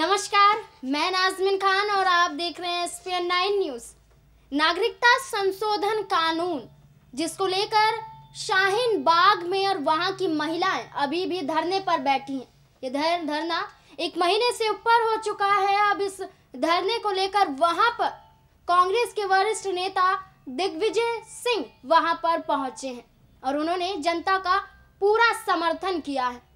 नमस्कार मैं नाजमिन खान और आप देख रहे हैं एस पी नाइन न्यूज नागरिकता संशोधन कानून जिसको लेकर शाहीन बाग में और वहां की महिलाएं अभी भी धरने पर बैठी हैं ये धर, धरना एक महीने से ऊपर हो चुका है अब इस धरने को लेकर वहां पर कांग्रेस के वरिष्ठ नेता दिग्विजय सिंह वहां पर पहुंचे हैं और उन्होंने जनता का पूरा समर्थन किया है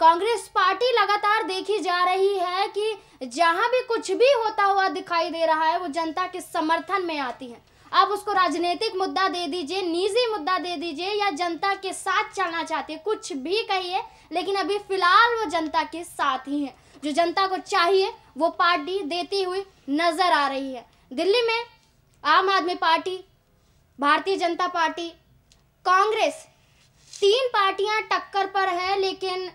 कांग्रेस पार्टी लगातार देखी जा रही है कि जहां भी कुछ भी होता हुआ दिखाई दे रहा है वो जनता के समर्थन में आती है आप उसको राजनीतिक मुद्दा दे दीजिए निजी मुद्दा दे दीजिए या जनता के साथ चलना चाहती है कुछ भी कहिए लेकिन अभी फिलहाल वो जनता के साथ ही है जो जनता को चाहिए वो पार्टी देती हुई नजर आ रही है दिल्ली में आम आदमी पार्टी भारतीय जनता पार्टी कांग्रेस तीन पार्टियां टक्कर पर है लेकिन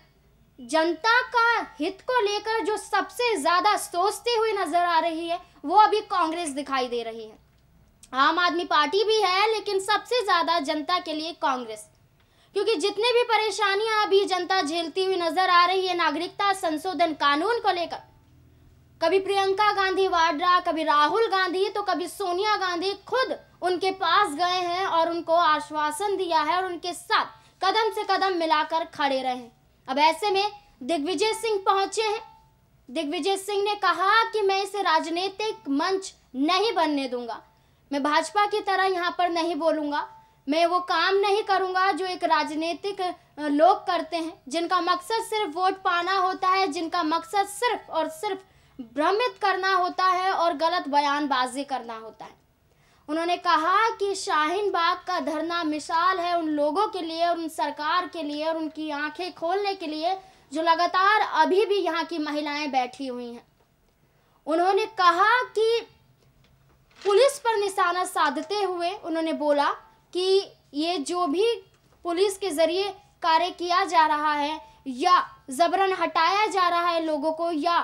जनता का हित को लेकर जो सबसे ज़्यादा सोचती हुई नज़र आ रही है वो अभी कांग्रेस दिखाई दे रही है आम आदमी पार्टी भी है लेकिन सबसे ज़्यादा जनता के लिए कांग्रेस क्योंकि जितने भी परेशानियां अभी जनता झेलती हुई नजर आ रही है नागरिकता संशोधन कानून को लेकर कभी प्रियंका गांधी वाड्रा कभी राहुल गांधी तो कभी सोनिया गांधी खुद उनके पास गए हैं और उनको आश्वासन दिया है और उनके साथ कदम से कदम मिलाकर खड़े रहे अब ऐसे में दिग्विजय सिंह पहुंचे हैं दिग्विजय सिंह ने कहा कि मैं इसे राजनीतिक मंच नहीं बनने दूंगा मैं भाजपा की तरह यहाँ पर नहीं बोलूंगा मैं वो काम नहीं करूंगा जो एक राजनीतिक लोग करते हैं जिनका मकसद सिर्फ वोट पाना होता है जिनका मकसद सिर्फ और सिर्फ भ्रमित करना होता है और गलत बयानबाजी करना होता है उन्होंने कहा कि शाहीन बाग का धरना मिसाल है उन लोगों के लिए और उन सरकार के लिए और उनकी आंखें खोलने के लिए जो लगातार अभी भी यहाँ की महिलाएं बैठी हुई हैं उन्होंने कहा कि पुलिस पर निशाना साधते हुए उन्होंने बोला कि ये जो भी पुलिस के ज़रिए कार्य किया जा रहा है या जबरन हटाया जा रहा है लोगों को या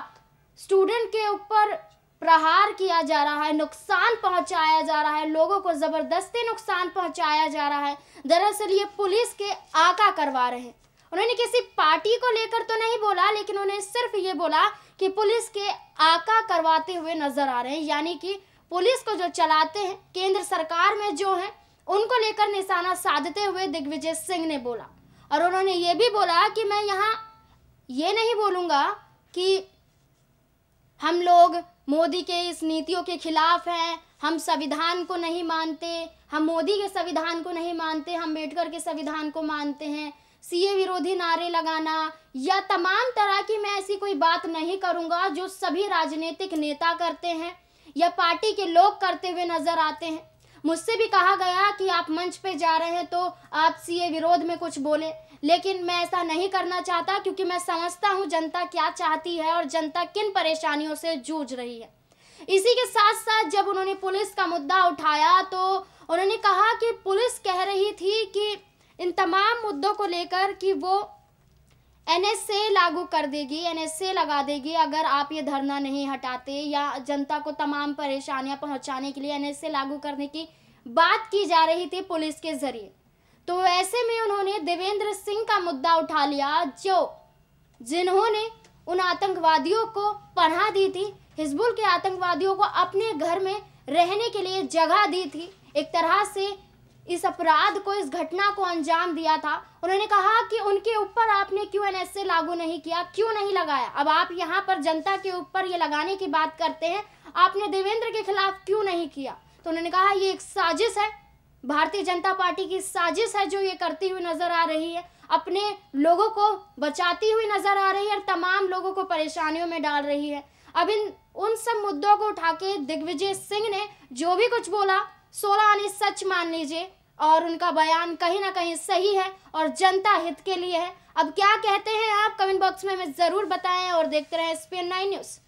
स्टूडेंट के ऊपर प्रहार किया जा रहा है नुकसान पहुंचाया जा रहा है लोगों को ज़बरदस्ती नुकसान पहुंचाया जा रहा है दरअसल ये पुलिस के आका करवा रहे हैं उन्होंने किसी पार्टी को लेकर तो नहीं बोला लेकिन उन्होंने सिर्फ ये बोला कि पुलिस के आका करवाते हुए नजर आ रहे हैं यानी कि पुलिस को जो चलाते हैं केंद्र सरकार में जो हैं उनको लेकर निशाना साधते हुए दिग्विजय सिंह ने बोला और उन्होंने ये भी बोला कि मैं यहाँ ये नहीं बोलूँगा कि हम लोग मोदी के इस नीतियों के खिलाफ हैं हम संविधान को नहीं मानते हम मोदी के संविधान को नहीं मानते हम अम्बेडकर के संविधान को मानते हैं सीए विरोधी नारे लगाना या तमाम तरह की मैं ऐसी कोई बात नहीं करूंगा जो सभी राजनीतिक नेता करते हैं या पार्टी के लोग करते हुए नजर आते हैं मुझसे भी कहा गया कि आप मंच पे जा रहे हैं तो आप सीए विरोध में कुछ बोले लेकिन मैं ऐसा नहीं करना चाहता क्योंकि मैं समझता हूँ जनता क्या चाहती है और जनता किन परेशानियों से जूझ रही है इसी के साथ साथ जब उन्होंने पुलिस का मुद्दा उठाया तो उन्होंने कहा कि पुलिस कह रही थी कि इन तमाम मुद्दों को लेकर कि वो एनएसए लागू कर देगी एनएसए लगा देगी अगर आप ये धरना नहीं हटाते या जनता को तमाम परेशानियां पहुंचाने के लिए एनएसए लागू करने की बात की जा रही थी पुलिस के जरिए तो ऐसे में उन्होंने देवेंद्र सिंह का मुद्दा उठा लिया जो जिन्होंने उन आतंकवादियों को पढ़ा दी थी हिजबुल के आतंकवादियों को अपने घर में रहने के लिए जगह दी थी एक तरह से इस अपराध को इस घटना को अंजाम दिया था उन्होंने कहा कि उनके ऊपर आपने क्यों एनएसए लागू नहीं किया क्यों नहीं लगाया अब आप यहाँ पर जनता के ऊपर ये लगाने की बात करते हैं आपने देवेंद्र के खिलाफ क्यों नहीं किया तो उन्होंने कहा ये एक साजिश है भारतीय जनता पार्टी की साजिश है जो ये करती हुई नजर आ रही है अपने लोगों को बचाती हुई नजर आ रही है और तमाम लोगों को परेशानियों में डाल रही है अब इन उन सब मुद्दों को उठा के दिग्विजय सिंह ने जो भी कुछ बोला सोलह आने सच मान लीजिए और उनका बयान कहीं ना कहीं सही है और जनता हित के लिए है अब क्या कहते हैं आप कमेंट बॉक्स में हमें ज़रूर बताएं और देखते रहें स्पेन नाइन न्यूज़